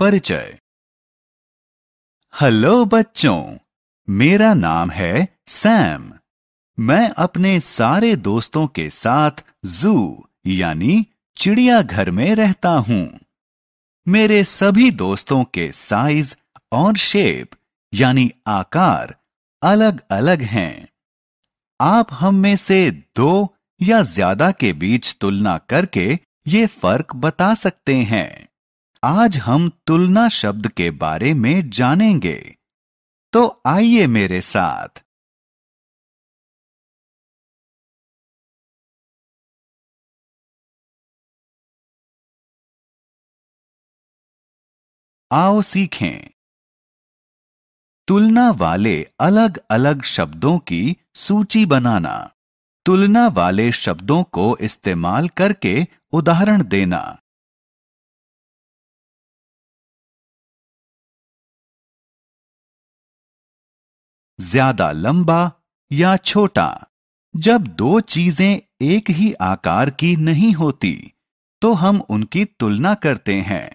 परिचय हेलो बच्चों मेरा नाम है सैम मैं अपने सारे दोस्तों के साथ जू यानी चिड़ियाघर में रहता हूं मेरे सभी दोस्तों के साइज और शेप यानी आकार अलग अलग हैं आप हम में से दो या ज्यादा के बीच तुलना करके ये फर्क बता सकते हैं आज हम तुलना शब्द के बारे में जानेंगे तो आइए मेरे साथ आओ सीखें तुलना वाले अलग अलग शब्दों की सूची बनाना तुलना वाले शब्दों को इस्तेमाल करके उदाहरण देना ज्यादा लंबा या छोटा जब दो चीजें एक ही आकार की नहीं होती तो हम उनकी तुलना करते हैं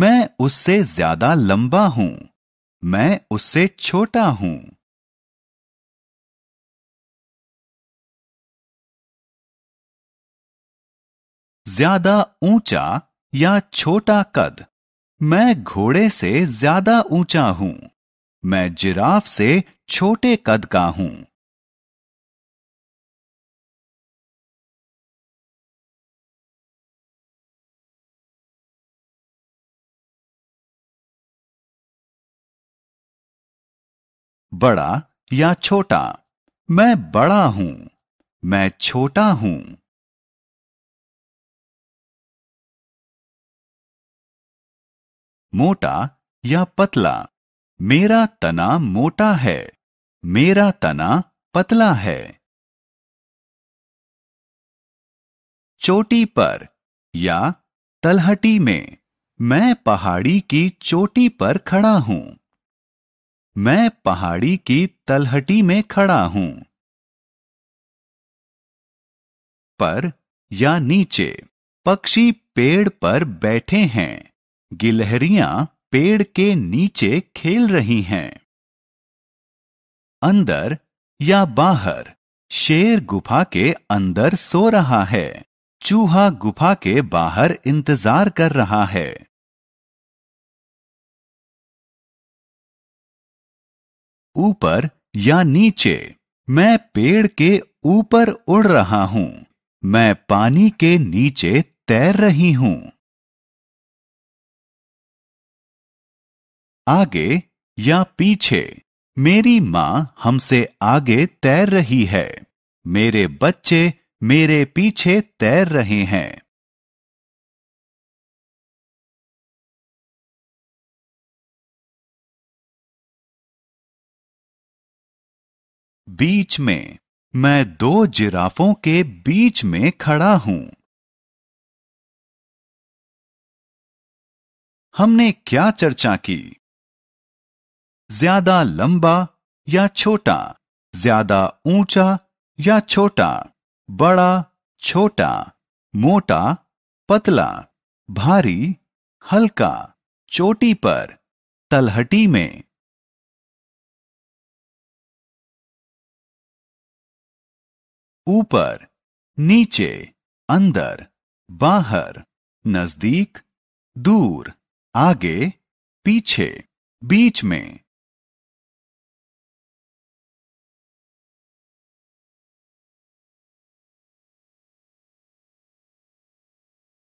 मैं उससे ज्यादा लंबा हूं मैं उससे छोटा हूं ज्यादा ऊंचा या छोटा कद मैं घोड़े से ज्यादा ऊंचा हूं मैं जिराफ से छोटे कद का हूं बड़ा या छोटा मैं बड़ा हूं मैं छोटा हूं मोटा या पतला मेरा तना मोटा है मेरा तना पतला है चोटी पर या तलहटी में मैं पहाड़ी की चोटी पर खड़ा हूं मैं पहाड़ी की तलहटी में खड़ा हूं पर या नीचे पक्षी पेड़ पर बैठे हैं गिलहरियां पेड़ के नीचे खेल रही हैं अंदर या बाहर शेर गुफा के अंदर सो रहा है चूहा गुफा के बाहर इंतजार कर रहा है ऊपर या नीचे मैं पेड़ के ऊपर उड़ रहा हूं मैं पानी के नीचे तैर रही हूं आगे या पीछे मेरी माँ हमसे आगे तैर रही है मेरे बच्चे मेरे पीछे तैर रहे हैं बीच में मैं दो जिराफों के बीच में खड़ा हूं हमने क्या चर्चा की ज्यादा लंबा या छोटा ज्यादा ऊंचा या छोटा बड़ा छोटा मोटा पतला भारी हल्का चोटी पर तलहटी में ऊपर नीचे अंदर बाहर नजदीक दूर आगे पीछे बीच में